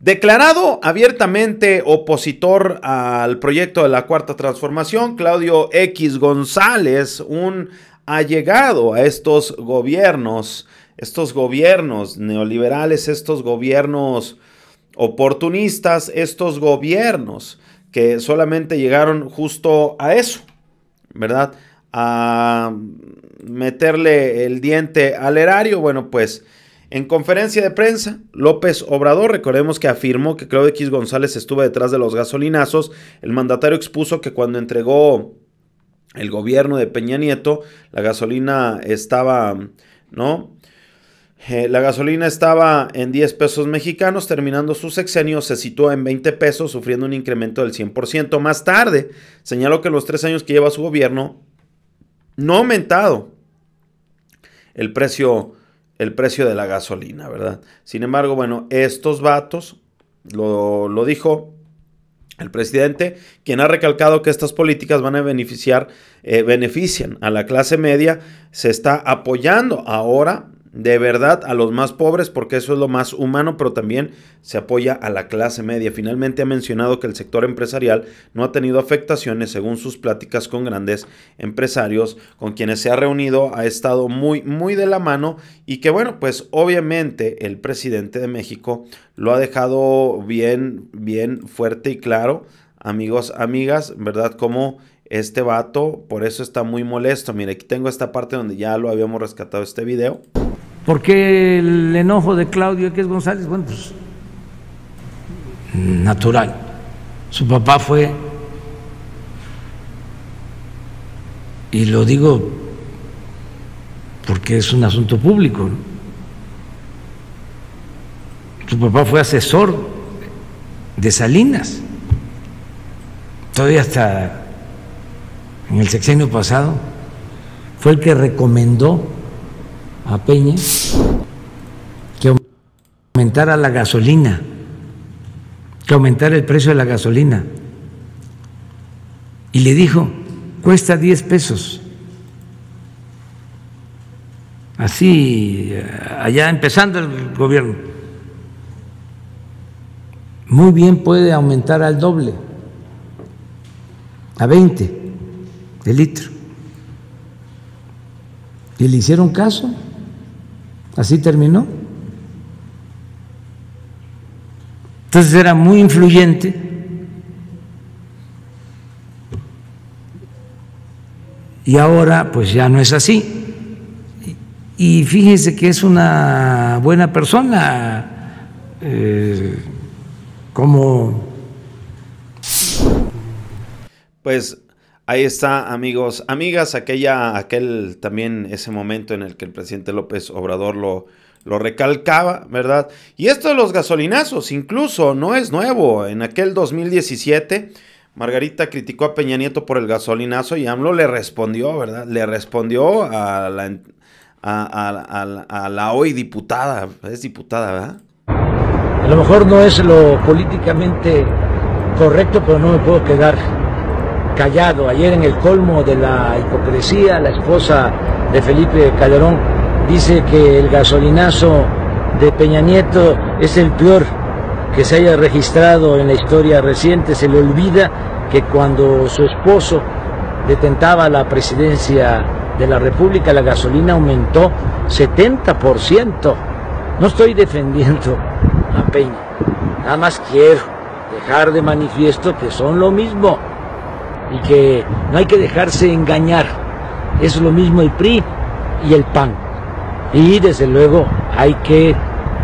Declarado abiertamente opositor al proyecto de la Cuarta Transformación, Claudio X González, un allegado a estos gobiernos, estos gobiernos neoliberales, estos gobiernos oportunistas, estos gobiernos que solamente llegaron justo a eso, ¿verdad? A meterle el diente al erario, bueno, pues en conferencia de prensa, López Obrador, recordemos que afirmó que Claudio X González estuvo detrás de los gasolinazos, el mandatario expuso que cuando entregó el gobierno de Peña Nieto, la gasolina estaba, ¿no? Eh, la gasolina estaba en 10 pesos mexicanos, terminando su sexenio se situó en 20 pesos, sufriendo un incremento del 100%. Más tarde, señaló que en los tres años que lleva su gobierno, no ha aumentado el precio el precio de la gasolina, ¿verdad? Sin embargo, bueno, estos vatos, lo, dijo el presidente, quien ha recalcado que estas políticas van a beneficiar, eh, benefician a la clase media, se está apoyando ahora de verdad a los más pobres porque eso es lo más humano, pero también se apoya a la clase media. Finalmente ha mencionado que el sector empresarial no ha tenido afectaciones según sus pláticas con grandes empresarios con quienes se ha reunido, ha estado muy muy de la mano y que bueno, pues obviamente el presidente de México lo ha dejado bien bien fuerte y claro, amigos, amigas, ¿verdad? Como este vato, por eso está muy molesto. Mire, aquí tengo esta parte donde ya lo habíamos rescatado este video porque el enojo de Claudio X González? Bueno, pues natural. Su papá fue, y lo digo porque es un asunto público, su papá fue asesor de Salinas, todavía hasta en el sexenio pasado, fue el que recomendó a Peña que aumentara la gasolina, que aumentara el precio de la gasolina. Y le dijo, cuesta 10 pesos. Así, eh, allá empezando el gobierno. Muy bien puede aumentar al doble, a 20 el litro. ¿Y le hicieron caso? Así terminó. Entonces era muy influyente. Y ahora pues ya no es así. Y fíjense que es una buena persona, eh, como... Pues Ahí está, amigos, amigas, aquella, aquel también ese momento en el que el presidente López Obrador lo, lo recalcaba, ¿verdad? Y esto de los gasolinazos, incluso no es nuevo. En aquel 2017, Margarita criticó a Peña Nieto por el gasolinazo y AMLO le respondió, ¿verdad? Le respondió a la, a, la hoy diputada, es diputada, ¿verdad? A lo mejor no es lo políticamente correcto, pero no me puedo quedar callado. Ayer en el colmo de la hipocresía, la esposa de Felipe Calderón dice que el gasolinazo de Peña Nieto es el peor que se haya registrado en la historia reciente. Se le olvida que cuando su esposo detentaba la presidencia de la República, la gasolina aumentó 70%. No estoy defendiendo a Peña, nada más quiero dejar de manifiesto que son lo mismo y que no hay que dejarse engañar. Es lo mismo el PRI y el PAN. Y desde luego hay que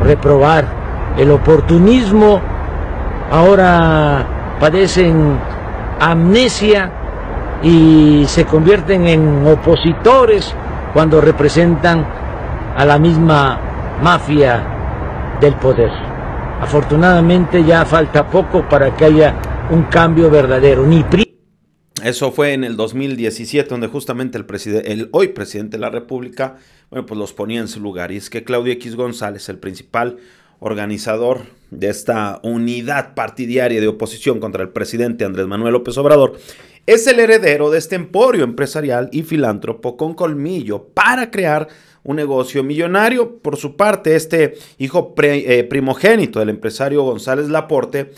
reprobar el oportunismo. Ahora padecen amnesia y se convierten en opositores cuando representan a la misma mafia del poder. Afortunadamente ya falta poco para que haya un cambio verdadero. Ni eso fue en el 2017, donde justamente el, el, hoy presidente de la República, bueno, pues los ponía en su lugar. Y es que Claudio X González, el principal organizador de esta unidad partidaria de oposición contra el presidente Andrés Manuel López Obrador, es el heredero de este emporio empresarial y filántropo con colmillo para crear un negocio millonario. Por su parte, este hijo eh, primogénito del empresario González Laporte,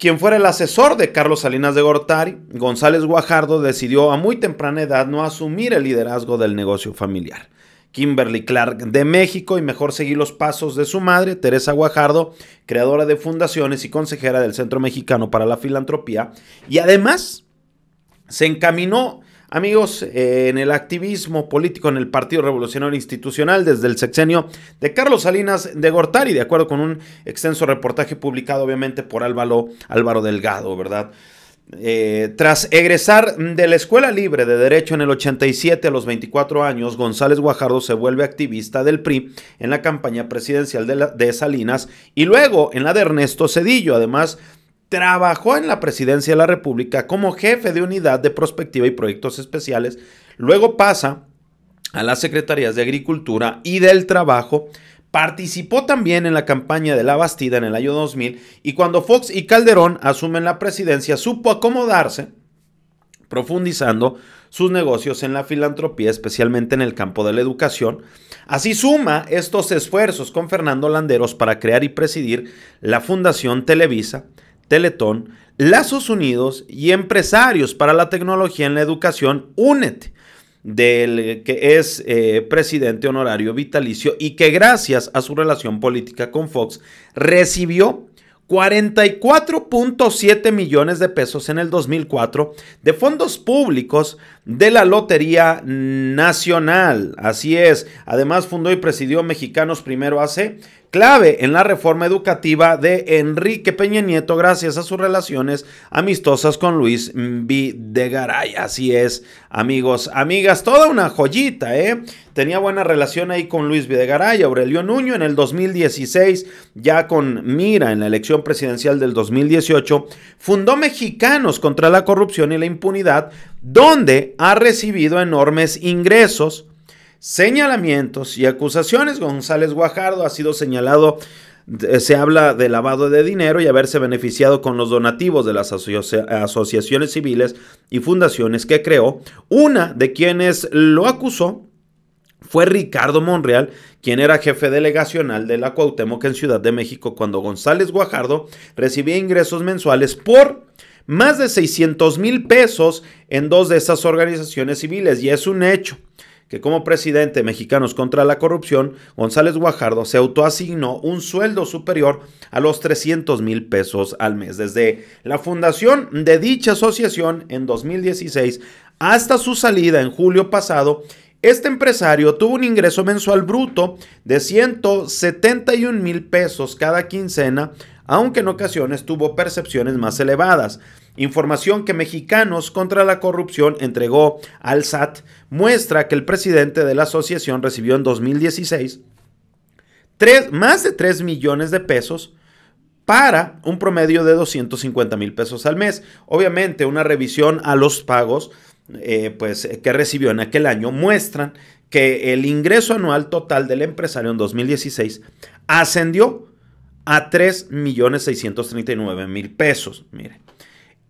quien fuera el asesor de Carlos Salinas de Gortari, González Guajardo decidió a muy temprana edad no asumir el liderazgo del negocio familiar. Kimberly Clark de México y mejor seguir los pasos de su madre, Teresa Guajardo, creadora de fundaciones y consejera del Centro Mexicano para la Filantropía, y además se encaminó Amigos, en el activismo político en el Partido Revolucionario Institucional desde el sexenio de Carlos Salinas de Gortari, de acuerdo con un extenso reportaje publicado obviamente por Álvaro, Álvaro Delgado, ¿verdad? Eh, tras egresar de la Escuela Libre de Derecho en el 87 a los 24 años, González Guajardo se vuelve activista del PRI en la campaña presidencial de, de Salinas y luego en la de Ernesto Cedillo, además Trabajó en la presidencia de la República como jefe de unidad de prospectiva y proyectos especiales. Luego pasa a las secretarías de Agricultura y del Trabajo. Participó también en la campaña de la Bastida en el año 2000 y cuando Fox y Calderón asumen la presidencia supo acomodarse profundizando sus negocios en la filantropía, especialmente en el campo de la educación. Así suma estos esfuerzos con Fernando Landeros para crear y presidir la Fundación Televisa, Teletón, Lazos Unidos y Empresarios para la Tecnología en la Educación, únete del que es eh, presidente honorario vitalicio y que gracias a su relación política con Fox recibió 44.7 millones de pesos en el 2004 de fondos públicos de la Lotería Nacional. Así es. Además fundó y presidió Mexicanos Primero AC, clave en la reforma educativa de Enrique Peña Nieto gracias a sus relaciones amistosas con Luis Videgaray. Así es, amigos, amigas, toda una joyita, ¿eh? Tenía buena relación ahí con Luis Videgaray, Aurelio Nuño en el 2016, ya con mira en la elección presidencial del 2018, fundó Mexicanos contra la corrupción y la impunidad, donde ha recibido enormes ingresos señalamientos y acusaciones. González Guajardo ha sido señalado eh, se habla de lavado de dinero y haberse beneficiado con los donativos de las asociaciones civiles y fundaciones que creó. Una de quienes lo acusó fue Ricardo Monreal, quien era jefe delegacional de la Cuauhtémoc en Ciudad de México cuando González Guajardo recibía ingresos mensuales por más de 600 mil pesos en dos de esas organizaciones civiles y es un hecho que como presidente Mexicanos contra la Corrupción, González Guajardo se autoasignó un sueldo superior a los 300 mil pesos al mes. Desde la fundación de dicha asociación en 2016 hasta su salida en julio pasado, este empresario tuvo un ingreso mensual bruto de 171 mil pesos cada quincena, aunque en ocasiones tuvo percepciones más elevadas. Información que Mexicanos contra la Corrupción entregó al SAT muestra que el presidente de la asociación recibió en 2016 más de 3 millones de pesos para un promedio de 250 mil pesos al mes. Obviamente una revisión a los pagos eh, pues, que recibió en aquel año muestran que el ingreso anual total del empresario en 2016 ascendió a millones 3 639 mil pesos. Mire.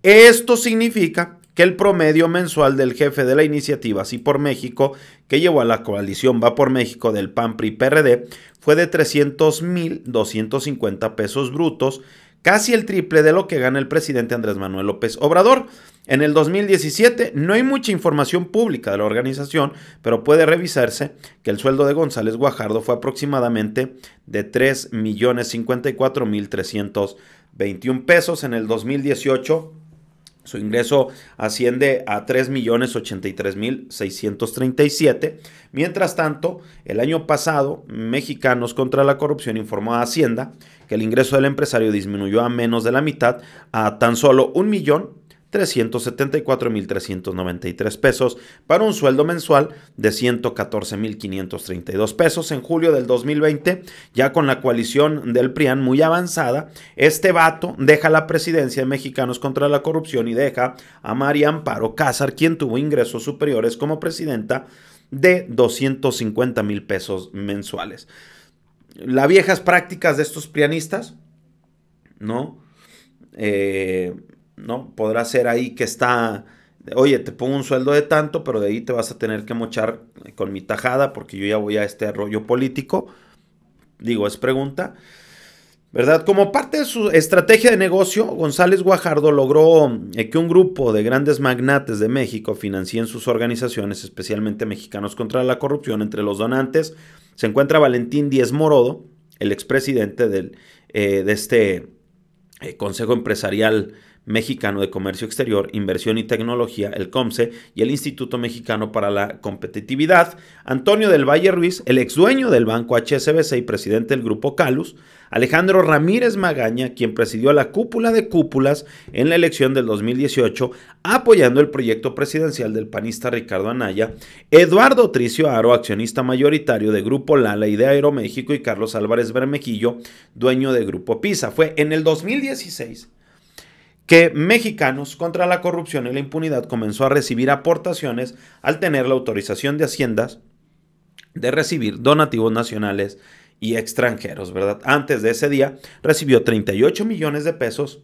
Esto significa que el promedio mensual del jefe de la iniciativa Así por México, que llevó a la coalición Va por México del PAN PRI PRD, fue de 300.250 pesos brutos, casi el triple de lo que gana el presidente Andrés Manuel López Obrador. En el 2017 no hay mucha información pública de la organización, pero puede revisarse que el sueldo de González Guajardo fue aproximadamente de 3.054.321 pesos en el 2018 su ingreso asciende a 3.083.637. Mientras tanto, el año pasado, Mexicanos contra la Corrupción informó a Hacienda que el ingreso del empresario disminuyó a menos de la mitad, a tan solo millón. 374.393 pesos para un sueldo mensual de 114.532 pesos en julio del 2020, ya con la coalición del PRIAN muy avanzada, este vato deja la presidencia de Mexicanos contra la corrupción y deja a María Amparo Cázar, quien tuvo ingresos superiores como presidenta de 250 mil pesos mensuales. Las viejas prácticas de estos prianistas, ¿no? Eh, ¿no? Podrá ser ahí que está, oye, te pongo un sueldo de tanto, pero de ahí te vas a tener que mochar con mi tajada porque yo ya voy a este rollo político. Digo, es pregunta. ¿Verdad? Como parte de su estrategia de negocio, González Guajardo logró eh, que un grupo de grandes magnates de México financien sus organizaciones, especialmente Mexicanos contra la Corrupción. Entre los donantes se encuentra Valentín Díez Morodo, el expresidente del, eh, de este eh, Consejo Empresarial Mexicano de Comercio Exterior, Inversión y Tecnología, el COMCE, y el Instituto Mexicano para la Competitividad, Antonio del Valle Ruiz, el ex dueño del banco HSBC y presidente del grupo Calus, Alejandro Ramírez Magaña, quien presidió la cúpula de cúpulas en la elección del 2018, apoyando el proyecto presidencial del panista Ricardo Anaya, Eduardo Tricio Aro, accionista mayoritario de Grupo Lala y de Aeroméxico, y Carlos Álvarez Bermejillo, dueño de Grupo Pisa. Fue en el 2016 que Mexicanos contra la Corrupción y la Impunidad comenzó a recibir aportaciones al tener la autorización de Haciendas de recibir donativos nacionales y extranjeros, ¿verdad? Antes de ese día recibió 38 millones de pesos,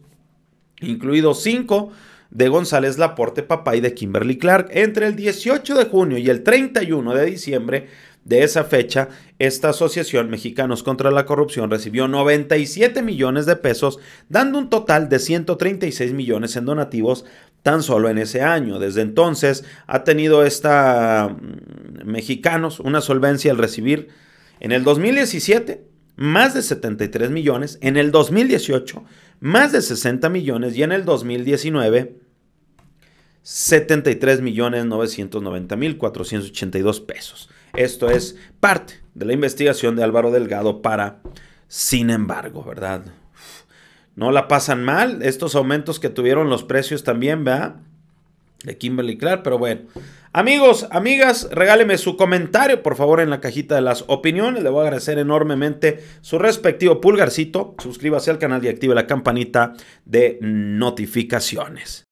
incluidos 5 de González Laporte Papá y de Kimberly Clark. Entre el 18 de junio y el 31 de diciembre de esa fecha, esta Asociación Mexicanos contra la Corrupción recibió 97 millones de pesos, dando un total de 136 millones en donativos tan solo en ese año. Desde entonces ha tenido esta mm, Mexicanos una solvencia al recibir en el 2017 más de 73 millones, en el 2018 más de 60 millones y en el 2019 73 millones 990 mil 482 pesos. Esto es parte de la investigación de Álvaro Delgado para, sin embargo, ¿verdad? no la pasan mal estos aumentos que tuvieron los precios también, ¿verdad? de Kimberly Clark, pero bueno. Amigos, amigas, regáleme su comentario, por favor, en la cajita de las opiniones. Le voy a agradecer enormemente su respectivo pulgarcito. Suscríbase al canal y active la campanita de notificaciones.